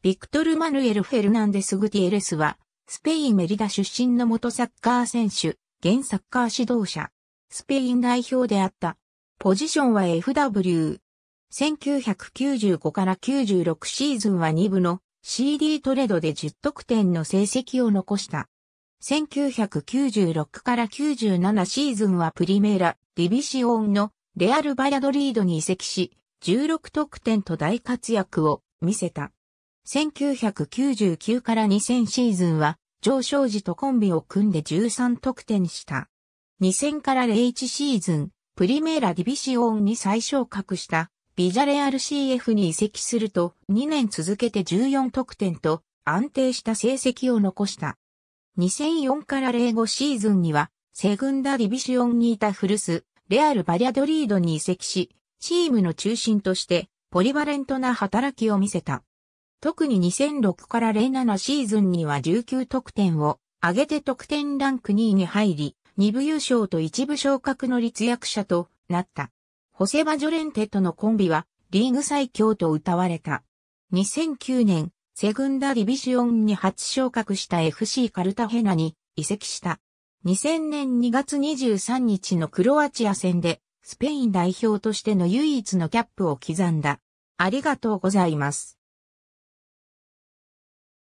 ビクトル・マヌエル・フェルナンデス・グティエレスは、スペイン・メリダ出身の元サッカー選手、現サッカー指導者、スペイン代表であった。ポジションは FW。1995から96シーズンは2部の CD トレードで10得点の成績を残した。1996から97シーズンはプリメーラ、ディビシオンのレアル・バヤドリードに移籍し、16得点と大活躍を見せた。1999から2000シーズンは、上昇時とコンビを組んで13得点した。2000から01シーズン、プリメーラディビシオンに再昇格した、ビジャレアル CF に移籍すると、2年続けて14得点と、安定した成績を残した。2004から05シーズンには、セグンダディビシオンにいた古巣、レアル・バリャドリードに移籍し、チームの中心として、ポリバレントな働きを見せた。特に2006から07シーズンには19得点を上げて得点ランク2位に入り、2部優勝と1部昇格の立役者となった。ホセバ・ジョレンテとのコンビはリーグ最強と歌われた。2009年、セグンダ・ディビシオンに初昇格した FC カルタヘナに移籍した。2000年2月23日のクロアチア戦で、スペイン代表としての唯一のキャップを刻んだ。ありがとうございます。